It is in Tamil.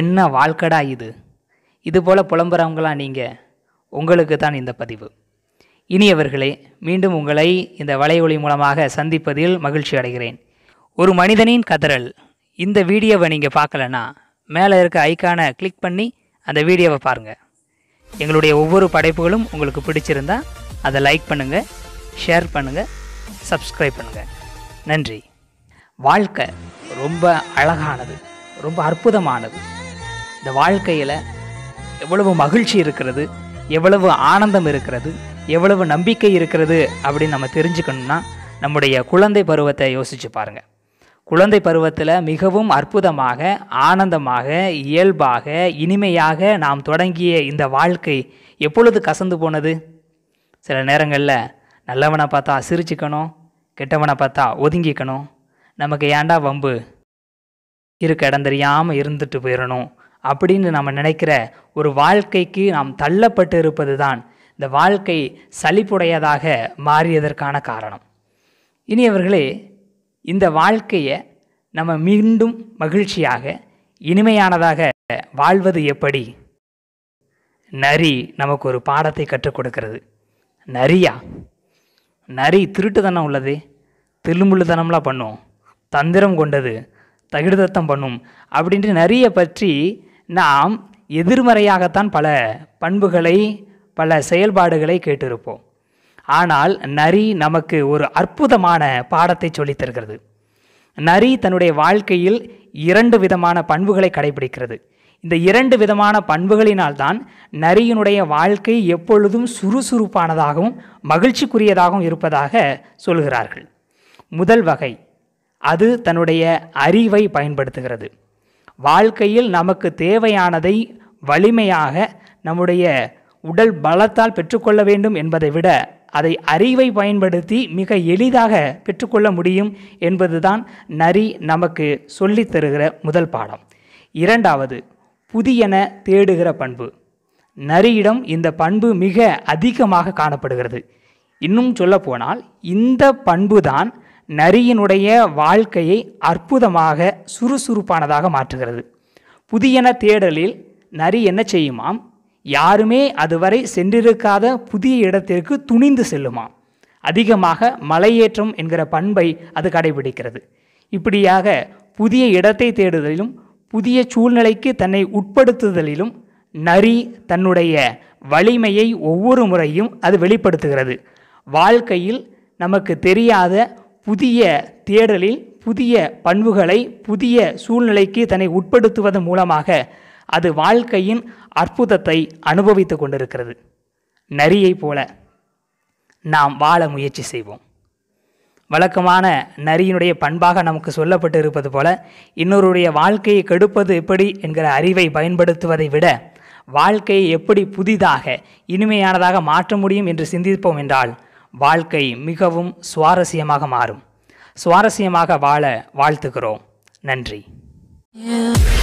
என்ன வாழ்க்கடா இது இதுபோல் புலம்புறவங்களாம் நீங்கள் உங்களுக்கு தான் இந்த பதிவு இனியவர்களே மீண்டும் உங்களை இந்த ஒளி மூலமாக சந்திப்பதில் மகிழ்ச்சி அடைகிறேன் ஒரு மனிதனின் கதறல் இந்த வீடியோவை நீங்கள் பார்க்கலன்னா மேலே இருக்க ஐக்கானை கிளிக் பண்ணி அந்த வீடியோவை பாருங்கள் எங்களுடைய ஒவ்வொரு படைப்புகளும் உங்களுக்கு பிடிச்சிருந்தா அதை லைக் பண்ணுங்கள் ஷேர் பண்ணுங்கள் சப்ஸ்கிரைப் பண்ணுங்கள் நன்றி வாழ்க்கை ரொம்ப அழகானது ரொம்ப அற்புதமானது இந்த வாழ்க்கையில் எவ்வளவு மகிழ்ச்சி இருக்கிறது எவ்வளவு ஆனந்தம் இருக்கிறது எவ்வளவு நம்பிக்கை இருக்கிறது அப்படின்னு நம்ம தெரிஞ்சுக்கணும்னா நம்முடைய குழந்தை பருவத்தை யோசித்து பாருங்கள் குழந்தை பருவத்தில் மிகவும் அற்புதமாக ஆனந்தமாக இயல்பாக இனிமையாக நாம் தொடங்கிய இந்த வாழ்க்கை எப்பொழுது கசந்து போனது சில நேரங்களில் நல்லவனை பார்த்தா சிரிச்சுக்கணும் கெட்டவனை பார்த்தா ஒதுங்கிக்கணும் நமக்கு ஏண்டா வம்பு இருக்க இடம் தெரியாமல் இருந்துட்டு போயிடணும் அப்படின்னு நம்ம நினைக்கிற ஒரு வாழ்க்கைக்கு நாம் தள்ளப்பட்டு இருப்பது தான் இந்த வாழ்க்கை சலிப்புடையதாக மாறியதற்கான காரணம் இனியவர்களே இந்த வாழ்க்கையை நம்ம மீண்டும் மகிழ்ச்சியாக இனிமையானதாக வாழ்வது எப்படி நரி நமக்கு ஒரு பாடத்தை கற்றுக் கொடுக்கிறது நரியா நரி திருட்டுத்தனம் உள்ளது தில்லுமுள்ளுத்தனம்லாம் பண்ணும் தந்திரம் கொண்டது தகிடுதத்தம் பண்ணும் அப்படின்ட்டு நிறைய பற்றி நாம் எதிர்மறையாகத்தான் பல பண்புகளை பல செயல்பாடுகளை கேட்டிருப்போம் ஆனால் நரி நமக்கு ஒரு அற்புதமான பாடத்தை சொல்லித்தருகிறது நரி தன்னுடைய வாழ்க்கையில் இரண்டு விதமான பண்புகளை கடைபிடிக்கிறது இந்த இரண்டு விதமான பண்புகளினால்தான் நரியினுடைய வாழ்க்கை எப்பொழுதும் சுறுசுறுப்பானதாகவும் மகிழ்ச்சிக்குரியதாகவும் இருப்பதாக சொல்கிறார்கள் முதல் வகை அது தன்னுடைய அறிவை பயன்படுத்துகிறது வாழ்க்கையில் நமக்கு தேவையானதை வலிமையாக நம்முடைய உடல் பலத்தால் பெற்றுக்கொள்ள வேண்டும் என்பதை விட அதை அறிவை பயன்படுத்தி மிக எளிதாக பெற்றுக்கொள்ள முடியும் என்பதுதான் நரி நமக்கு சொல்லித்தருகிற முதல் பாடம் இரண்டாவது புதியன தேடுகிற பண்பு நரியிடம் இந்த பண்பு மிக அதிகமாக காணப்படுகிறது இன்னும் சொல்லப்போனால் இந்த பண்பு தான் நரியினுடைய வாழ்க்கையை அற்புதமாக சுறுசுறுப்பானதாக மாற்றுகிறது புதியன தேடலில் நரி என்ன செய்யுமாம் யாருமே அதுவரை சென்றிருக்காத புதிய இடத்திற்கு துணிந்து செல்லுமாம் அதிகமாக மலையேற்றம் என்கிற பண்பை அது கடைபிடிக்கிறது இப்படியாக புதிய இடத்தை தேடுதலிலும் புதிய சூழ்நிலைக்கு தன்னை உட்படுத்துதலிலும் நரி தன்னுடைய வலிமையை ஒவ்வொரு முறையும் அது வெளிப்படுத்துகிறது வாழ்க்கையில் நமக்கு தெரியாத புதிய தேடலில் புதிய பண்புகளை புதிய சூழ்நிலைக்கு தன்னை உட்படுத்துவதன் மூலமாக அது வாழ்க்கையின் அற்புதத்தை அனுபவித்து கொண்டிருக்கிறது நரியை போல நாம் வாழ முயற்சி செய்வோம் வழக்கமான நரியினுடைய பண்பாக நமக்கு சொல்லப்பட்டு இருப்பது போல இன்னொருடைய வாழ்க்கையை கெடுப்பது எப்படி என்கிற அறிவை பயன்படுத்துவதை விட வாழ்க்கையை எப்படி புதிதாக இனிமையானதாக மாற்ற முடியும் என்று சிந்திப்போம் என்றால் வாழ்க்கை மிகவும் சுவாரஸ்யமாக மாறும் சுவாரஸ்யமாக வாழ வாழ்த்துகிறோம் நன்றி